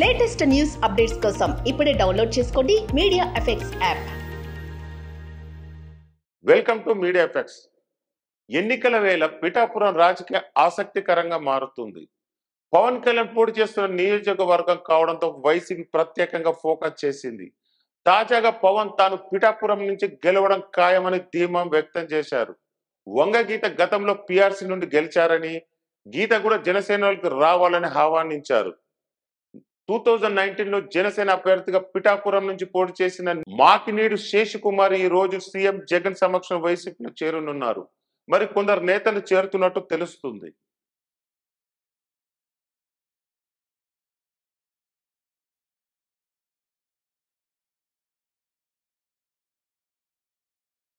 latest news updates కోసం ఇప్పుడే download చేసుకోండి media effects app welcome to media effects ఎన్నికల వేళ పిఠాపురం రాజకీయ ఆసక్తికరంగా మారుతుంది పవన్ కళ్యాణ్ పోటీ చేస్తున్న నియోజకవర్గం కావడంతో వైసీపీ ప్రత్యేకంగా ఫోకస్ చేసింది తాజాగా పవన్ తాను పిఠాపురం నుంచి గెలవడం ఖాయమని ధీమా వ్యక్తం చేశారు వంగ గీత గతంలో పిఆర్సీ నుండి గెలిచారని గీత కూడా జనసేనలకు రావాలని ఆహ్వానించారు టూ థౌజండ్ నైన్టీన్ లో జనసేన అభ్యర్థిగా పిఠాపురం నుంచి పోటీ చేసిన మాకినేడు శేషకుమార్ ఈ రోజు సీఎం జగన్ సమక్షం వైసీపీలో చేరనున్నారు మరి కొందరు నేతలు చేరుతున్నట్టు తెలుస్తుంది